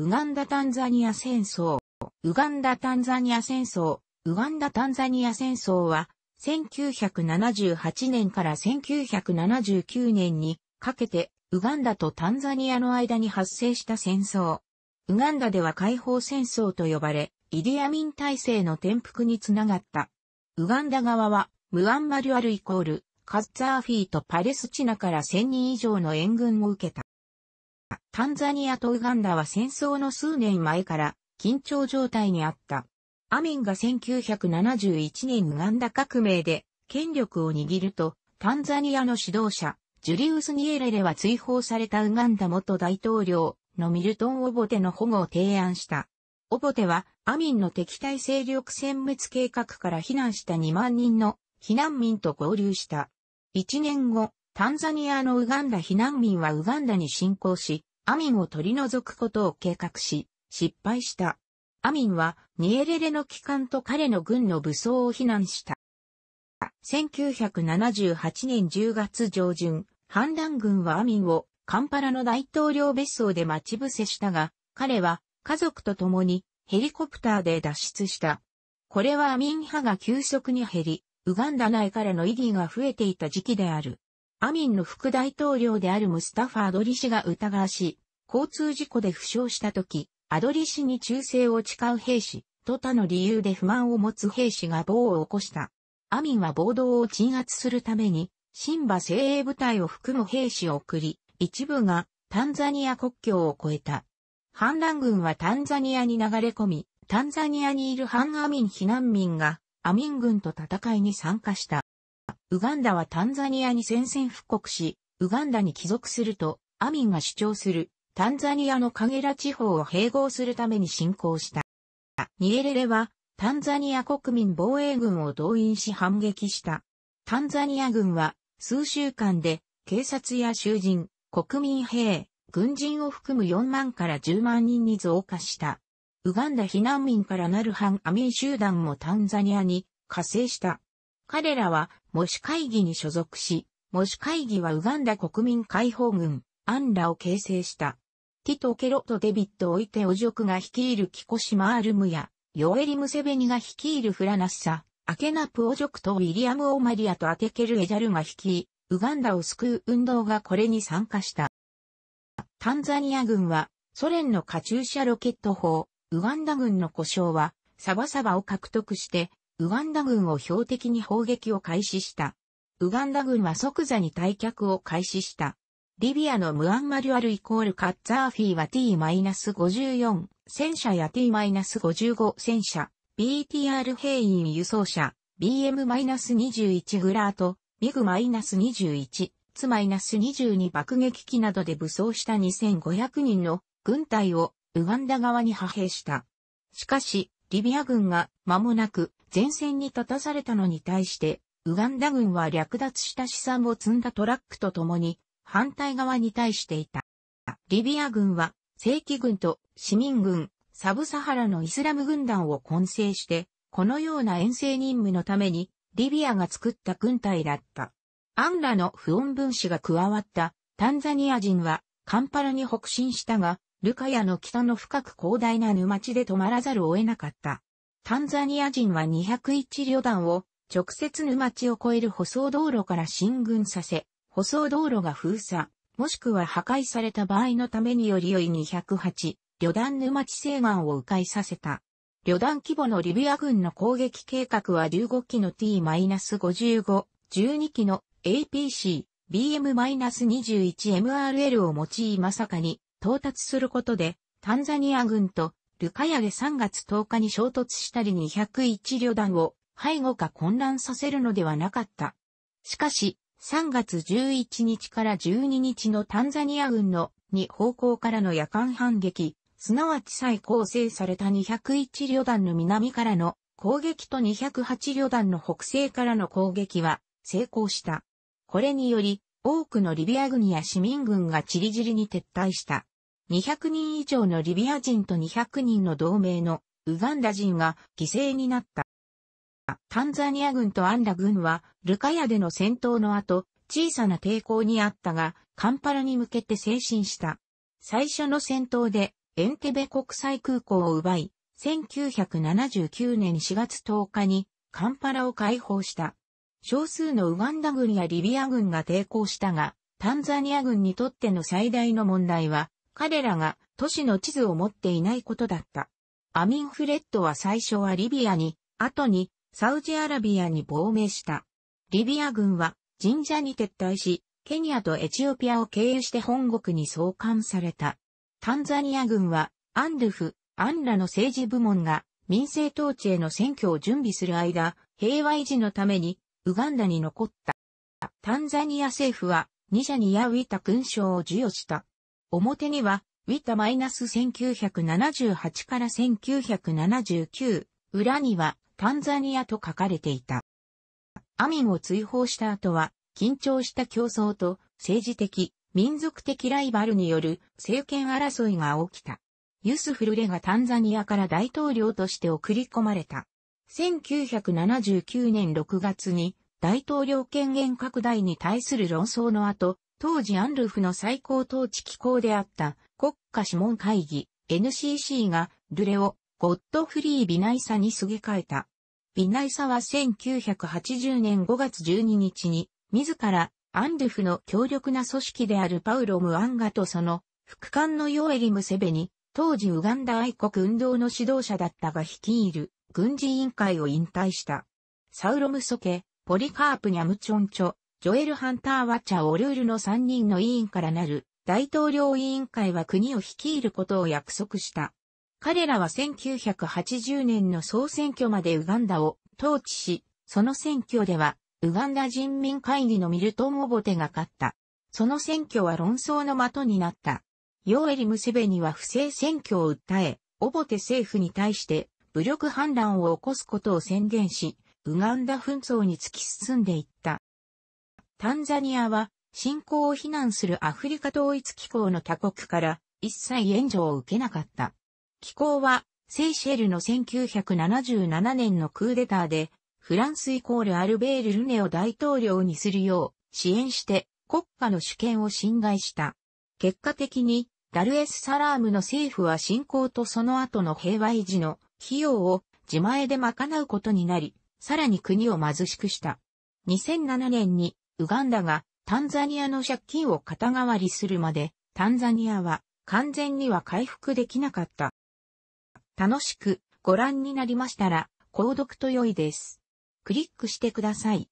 ウガンダ・タンザニア戦争、ウガンダ・タンザニア戦争、ウガンダ・タンザニア戦争は、1978年から1979年にかけて、ウガンダとタンザニアの間に発生した戦争。ウガンダでは解放戦争と呼ばれ、イディアミン体制の転覆につながった。ウガンダ側は、ムアンマルアルイコール、カッザーフィーとパレスチナから1000人以上の援軍を受けた。タンザニアとウガンダは戦争の数年前から緊張状態にあった。アミンが1971年ウガンダ革命で権力を握ると、タンザニアの指導者、ジュリウス・ニエレレは追放されたウガンダ元大統領のミルトン・オボテの保護を提案した。オボテはアミンの敵対勢力殲滅計画から避難した2万人の避難民と合流した。1年後、タンザニアのウガンダ避難民はウガンダに侵攻し、アミンを取り除くことを計画し、失敗した。アミンはニエレレの帰還と彼の軍の武装を非難した。1978年10月上旬、反乱軍はアミンをカンパラの大統領別荘で待ち伏せしたが、彼は家族と共にヘリコプターで脱出した。これはアミン派が急速に減り、ウガンダ内からの意義が増えていた時期である。アミンの副大統領であるムスタファ・アドリ氏が疑わし、交通事故で負傷した時、アドリ氏に忠誠を誓う兵士、と他の理由で不満を持つ兵士が暴を起こした。アミンは暴動を鎮圧するために、シンバ精鋭部隊を含む兵士を送り、一部がタンザニア国境を越えた。反乱軍はタンザニアに流れ込み、タンザニアにいる反アミン避難民がアミン軍と戦いに参加した。ウガンダはタンザニアに宣戦布告し、ウガンダに帰属すると、アミンが主張する、タンザニアのカゲラ地方を併合するために侵攻した。ニエレレは、タンザニア国民防衛軍を動員し反撃した。タンザニア軍は、数週間で、警察や囚人、国民兵、軍人を含む4万から10万人に増加した。ウガンダ避難民からなる反アミン集団もタンザニアに加勢した。彼らは模試会議に所属し、模試会議はウガンダ国民解放軍、アンラを形成した。ティト・ケロとデビット・オイテ・オジョクが率いるキコシマ・アルムや、ヨエリ・ムセベニが率いるフラナッサ、アケナプ・オジョクとウィリアム・オマリアとアテケル・エジャルが率い、ウガンダを救う運動がこれに参加した。タンザニア軍は、ソ連のカチューシャロケット砲、ウガンダ軍の故障は、サバサバを獲得して、ウガンダ軍を標的に砲撃を開始した。ウガンダ軍は即座に退却を開始した。リビアのムアンマリュアルイコールカッザーフィーは T-54 戦車や T-55 戦車、BTR 兵員輸送車、BM-21 グラート、ミグ -21、ツ -22 爆撃機などで武装した2500人の軍隊をウガンダ側に派兵した。しかし、リビア軍が間もなく前線に立たされたのに対して、ウガンダ軍は略奪した資産を積んだトラックと共に、反対側に対していた。リビア軍は、正規軍と市民軍、サブサハラのイスラム軍団を混成して、このような遠征任務のために、リビアが作った軍隊だった。アンラの不穏分子が加わったタンザニア人はカンパラに北進したが、ルカヤの北の深く広大な沼地で止まらざるを得なかった。タンザニア人は201旅団を直接沼地を越える舗装道路から進軍させ、舗装道路が封鎖、もしくは破壊された場合のためにより良い208、旅団沼地西岸を迂回させた。旅団規模のリビア軍の攻撃計画は15機の T-55、12機の APC、BM-21MRL を用いまさかに到達することで、タンザニア軍とルカヤゲ3月10日に衝突したり201旅団を背後か混乱させるのではなかった。しかし、3月11日から12日のタンザニア軍の2方向からの夜間反撃、すなわち再構成された201旅団の南からの攻撃と208旅団の北西からの攻撃は成功した。これにより、多くのリビア軍や市民軍が散り散りに撤退した。200人以上のリビア人と200人の同盟のウガンダ人が犠牲になった。タンザニア軍とアンダ軍はルカヤでの戦闘の後、小さな抵抗にあったが、カンパラに向けて精進した。最初の戦闘でエンテベ国際空港を奪い、1979年4月10日にカンパラを解放した。少数のウガンダ軍やリビア軍が抵抗したが、タンザニア軍にとっての最大の問題は、彼らが都市の地図を持っていないことだった。アミンフレッドは最初はリビアに、後にサウジアラビアに亡命した。リビア軍は神社に撤退し、ケニアとエチオピアを経由して本国に送還された。タンザニア軍はアンルフ、アンラの政治部門が民政統治への選挙を準備する間、平和維持のためにウガンダに残った。タンザニア政府はニ者ャニアウィタ勲章を授与した。表には、ウィタ -1978 から1979、裏には、タンザニアと書かれていた。アミンを追放した後は、緊張した競争と政治的、民族的ライバルによる政権争いが起きた。ユスフルレがタンザニアから大統領として送り込まれた。1979年6月に大統領権限拡大に対する論争の後、当時アンルフの最高統治機構であった国家諮問会議 NCC がルレをゴッドフリー・ビナイサにすげ替えた。ビナイサは1980年5月12日に自らアンルフの強力な組織であるパウロ・ムアンガとその副官のヨエリ・ムセベに当時ウガンダ愛国運動の指導者だったが率いる軍事委員会を引退した。サウロムソケ、ポリカープニャムチョンチョ、ジョエル・ハンター・ワチャ・オルールの3人の委員からなる大統領委員会は国を率いることを約束した。彼らは1980年の総選挙までウガンダを統治し、その選挙では、ウガンダ人民会議のミルトン・オボテが勝った。その選挙は論争の的になった。ヨーエリ・ムセベニは不正選挙を訴え、オボテ政府に対して武力反乱を起こすことを宣言し、ウガンダ紛争に突き進んでいった。タンザニアは、侵攻を非難するアフリカ統一機構の他国から一切援助を受けなかった。機構は、セイシェルの1977年のクーデターで、フランスイコールアルベール・ルネを大統領にするよう支援して国家の主権を侵害した。結果的に、ダルエス・サラームの政府は侵攻とその後の平和維持の費用を自前で賄うことになり、さらに国を貧しくした。2007年にウガンダがタンザニアの借金を肩代わりするまで、タンザニアは完全には回復できなかった。楽しくご覧になりましたら、購読と良いです。クリックしてください。